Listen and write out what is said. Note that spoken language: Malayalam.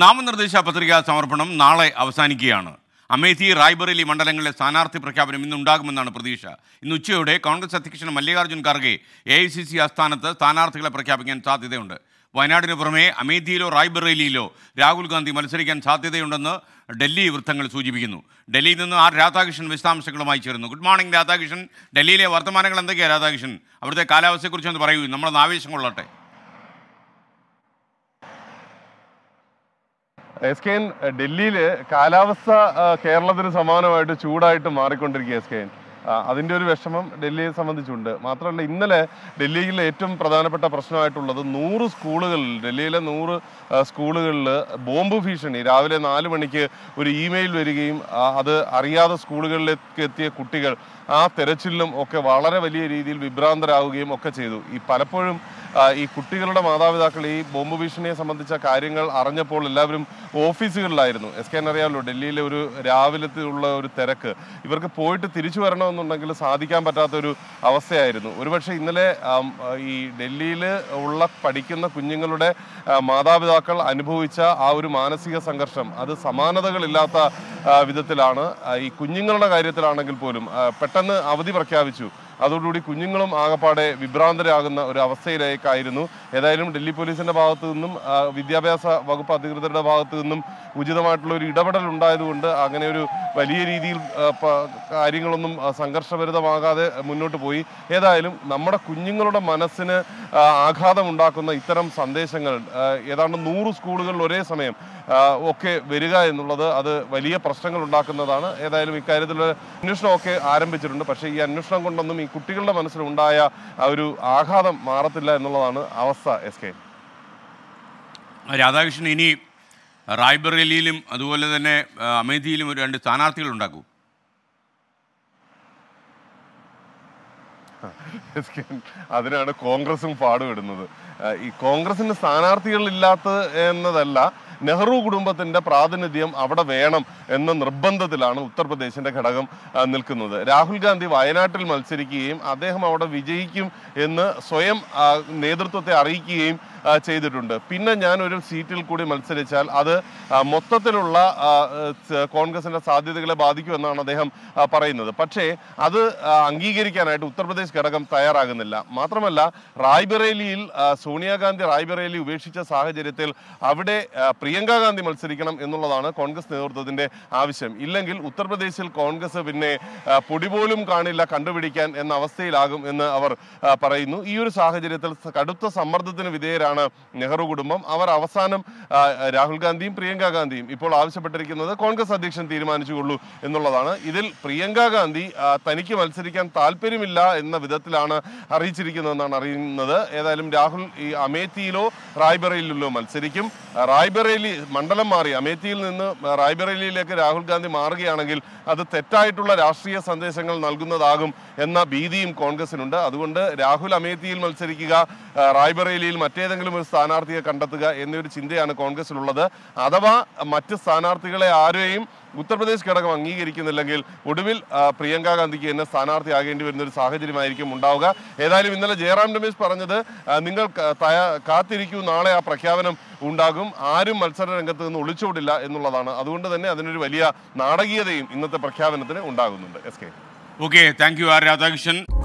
നാമനിർദ്ദേശ പത്രികാ സമർപ്പണം നാളെ അവസാനിക്കുകയാണ് അമേത്തി റായ്ബറേലി മണ്ഡലങ്ങളിലെ സ്ഥാനാർത്ഥി പ്രഖ്യാപനം ഇന്നുണ്ടാകുമെന്നാണ് പ്രതീക്ഷ ഇന്ന് ഉച്ചയോടെ കോൺഗ്രസ് അധ്യക്ഷൻ Mallikarjun Kharge A I C C ആസ്ഥാനത്ത് സ്ഥാനാർത്ഥികളെ പ്രഖ്യാപിക്കാൻ സാധ്യതയുണ്ട് വയനാടിന് പുറമെ അമേത്തിയിലോ റായ്ബറേലിയിലോ രാഹുൽ ഗാന്ധി മത്സരിക്കാൻ സാധ്യതയുണ്ടെന്ന് ഡൽഹി വൃത്തങ്ങൾ സൂചിപ്പിക്കുന്നു ഡൽഹിയിൽ നിന്ന് ആർ രാധാകൃഷ്ണൻ വിശദാംശങ്ങളുമായി ചേരുന്നു ഗുഡ് മോർണിംഗ് രാധാകൃഷ്ണൻ ഡൽഹിയിലെ വർത്തമാനങ്ങൾ എന്തൊക്കെയാണ് രാധാകൃഷ്ണൻ അവിടുത്തെ കാലാവസ്ഥയെക്കുറിച്ച് ഒന്ന് പറയൂ നമ്മളൊന്ന് ആവേശം കൊള്ളട്ടെ എസ് കെ എൻ ഡൽഹിയിൽ കാലാവസ്ഥ കേരളത്തിന് സമാനമായിട്ട് ചൂടായിട്ട് മാറിക്കൊണ്ടിരിക്കുക എസ് കെ എൻ അതിൻ്റെ ഒരു വിഷമം ഡൽഹിയെ സംബന്ധിച്ചുണ്ട് മാത്രമല്ല ഇന്നലെ ഡൽഹിയിലെ ഏറ്റവും പ്രധാനപ്പെട്ട പ്രശ്നമായിട്ടുള്ളത് നൂറ് സ്കൂളുകളിൽ ഡൽഹിയിലെ നൂറ് സ്കൂളുകളിൽ ബോംബ് ഭീഷണി രാവിലെ നാല് മണിക്ക് ഒരു ഇമെയിൽ വരികയും അത് അറിയാതെ സ്കൂളുകളിലേക്ക് എത്തിയ കുട്ടികൾ ആ തെരച്ചിലും ഒക്കെ വളരെ വലിയ രീതിയിൽ വിഭ്രാന്തരാകുകയും ഒക്കെ ചെയ്തു ഈ പലപ്പോഴും ഈ കുട്ടികളുടെ മാതാപിതാക്കൾ ഈ ബോംബ് ഭീഷണിയെ സംബന്ധിച്ച കാര്യങ്ങൾ അറിഞ്ഞപ്പോൾ എല്ലാവരും ഓഫീസുകളിലായിരുന്നു എസ് കെ അറിയാമല്ലോ ഡൽഹിയിലെ ഒരു രാവിലത്തെ ഉള്ള ഒരു തിരക്ക് ഇവർക്ക് പോയിട്ട് തിരിച്ചു വരണമെന്നുണ്ടെങ്കിൽ സാധിക്കാൻ പറ്റാത്ത ഒരു അവസ്ഥയായിരുന്നു ഒരുപക്ഷെ ഇന്നലെ ഈ ഡൽഹിയിൽ ഉള്ള പഠിക്കുന്ന കുഞ്ഞുങ്ങളുടെ മാതാപിതാക്കൾ അനുഭവിച്ച ആ ഒരു മാനസിക സംഘർഷം അത് സമാനതകളില്ലാത്ത വിധത്തിലാണ് ഈ കുഞ്ഞുങ്ങളുടെ കാര്യത്തിലാണെങ്കിൽ പോലും പെട്ടെന്ന് അവധി പ്രഖ്യാപിച്ചു അതോടുകൂടി കുഞ്ഞുങ്ങളും ആകപ്പാടെ വിഭ്രാന്തരാകുന്ന ഒരു അവസ്ഥയിലേക്കായിരുന്നു ഏതായാലും ഡൽഹി പോലീസിൻ്റെ ഭാഗത്തു നിന്നും വിദ്യാഭ്യാസ വകുപ്പ് അധികൃതരുടെ ഭാഗത്തു നിന്നും ഉചിതമായിട്ടുള്ള ഒരു ഇടപെടൽ ഉണ്ടായതുകൊണ്ട് അങ്ങനെ ഒരു വലിയ രീതിയിൽ കാര്യങ്ങളൊന്നും സംഘർഷഭരിതമാകാതെ മുന്നോട്ട് പോയി ഏതായാലും നമ്മുടെ കുഞ്ഞുങ്ങളുടെ മനസ്സിന് ആഘാതമുണ്ടാക്കുന്ന ഇത്തരം സന്ദേശങ്ങൾ ഏതാണ്ട് നൂറ് സ്കൂളുകളിൽ ഒരേ സമയം ഒക്കെ വരിക എന്നുള്ളത് അത് വലിയ പ്രശ്നങ്ങൾ ഉണ്ടാക്കുന്നതാണ് ഏതായാലും ഇക്കാര്യത്തിൽ അന്വേഷണമൊക്കെ ആരംഭിച്ചിട്ടുണ്ട് പക്ഷേ ഈ അന്വേഷണം കൊണ്ടൊന്നും ഈ കുട്ടികളുടെ മനസ്സിലുണ്ടായ ആ ഒരു ആഘാതം മാറത്തില്ല എന്നുള്ളതാണ് അവസ്ഥ എസ് കെ രാധാകൃഷ്ണൻ ഇനി റായ്ബറേലിയിലും അതുപോലെ തന്നെ അമേധിയിലും ഒരു രണ്ട് സ്ഥാനാർത്ഥികൾ ഉണ്ടാക്കും അതിനാണ് കോൺഗ്രസും പാടുപെടുന്നത് ഈ കോൺഗ്രസിന് സ്ഥാനാർത്ഥികളില്ലാത്തത് എന്നതല്ല നെഹ്റു കുടുംബത്തിന്റെ പ്രാതിനിധ്യം അവിടെ വേണം എന്ന നിർബന്ധത്തിലാണ് ഉത്തർപ്രദേശിന്റെ ഘടകം നിൽക്കുന്നത് രാഹുൽ ഗാന്ധി വയനാട്ടിൽ മത്സരിക്കുകയും അദ്ദേഹം അവിടെ വിജയിക്കും എന്ന് സ്വയം നേതൃത്വത്തെ അറിയിക്കുകയും ചെയ്തിട്ടുണ്ട് പിന്നെ ഞാൻ ഒരു സീറ്റിൽ കൂടി മത്സരിച്ചാൽ അത് മൊത്തത്തിലുള്ള കോൺഗ്രസിൻ്റെ സാധ്യതകളെ ബാധിക്കുമെന്നാണ് അദ്ദേഹം പറയുന്നത് പക്ഷേ അത് അംഗീകരിക്കാനായിട്ട് ഉത്തർപ്രദേശ് ഘടകം തയ്യാറാകുന്നില്ല മാത്രമല്ല റായ്ബറേലിയിൽ സോണിയാഗാന്ധി റായ്ബറേലി ഉപേക്ഷിച്ച സാഹചര്യത്തിൽ അവിടെ പ്രിയങ്ക ഗാന്ധി മത്സരിക്കണം എന്നുള്ളതാണ് കോൺഗ്രസ് നേതൃത്വത്തിന്റെ ആവശ്യം ഇല്ലെങ്കിൽ ഉത്തർപ്രദേശിൽ കോൺഗ്രസ് പിന്നെ പൊടി പോലും കാണില്ല കണ്ടുപിടിക്കാൻ എന്ന അവസ്ഥയിലാകും എന്ന് അവർ പറയുന്നു ഈ ഒരു സാഹചര്യത്തിൽ കടുത്ത സമ്മർദ്ദത്തിന് വിധേയരാണ് ആവശ്യപ്പെട്ടിരിക്കുകയാണ് നെഹ്റു കുടുംബം അവർ അവസാനം രാഹുൽ ഗാന്ധിയും പ്രിയങ്ക ഗാന്ധിയും ഇപ്പോൾ ആവശ്യപ്പെട്ടിരിക്കുന്നത് കോൺഗ്രസ് അധ്യക്ഷൻ തീരുമാനിച്ചുകൊള്ളൂ എന്നുള്ളതാണ് ഇതിൽ പ്രിയങ്ക ഗാന്ധി തനിക്ക് മത്സരിക്കാൻ താല്പര്യമില്ല എന്ന വിധത്തിലാണ് അറിയിച്ചിരിക്കുന്നതെന്നാണ് അറിയുന്നത് ഏതായാലും രാഹുൽ ഈ അമേത്തിയിലോ റായ്ബറേലിലോ മത്സരിക്കും റായ്ബറേലി മണ്ഡലം മാറി അമേത്തിയിൽ നിന്ന് റായ്ബറേലിയിലേക്ക് രാഹുൽ ഗാന്ധി മാറുകയാണെങ്കിൽ അത് തെറ്റായിട്ടുള്ള രാഷ്ട്രീയ സന്ദേശങ്ങൾ നൽകുന്നതാകും എന്ന ഭീതിയും കോൺഗ്രസിനുണ്ട് അതുകൊണ്ട് രാഹുൽ അമേത്തിയിൽ മത്സരിക്കുക റായ്ബറേലിയിൽ മറ്റേതെങ്കിലും ആരെങ്കിലും ഒരു സ്ഥാനാർത്ഥിയെ കണ്ടെത്തുക എന്നൊരു ചിന്തയാണ് കോൺഗ്രസിലുള്ളത് അഥവാ മറ്റ് സ്ഥാനാർത്ഥികളെ ആരെയും ഉത്തർപ്രദേശ് ഘടകം അംഗീകരിക്കുന്നില്ലെങ്കിൽ ഒടുവിൽ പ്രിയങ്ക ഗാന്ധിക്ക് എന്നെ ആകേണ്ടി വരുന്ന ഒരു സാഹചര്യമായിരിക്കും ഉണ്ടാവുക ഏതായാലും ഇന്നലെ ജയറാം രമേശ് പറഞ്ഞത് നിങ്ങൾ കാത്തിരിക്കൂ നാളെ ആ പ്രഖ്യാപനം ഉണ്ടാകും ആരും മത്സര രംഗത്ത് നിന്ന് ഒളിച്ചോടില്ല എന്നുള്ളതാണ് അതുകൊണ്ട് തന്നെ അതിനൊരു വലിയ നാടകീയതയും ഇന്നത്തെ പ്രഖ്യാപനത്തിന് ഉണ്ടാകുന്നുണ്ട് S K okay thank you R Radhakrishnan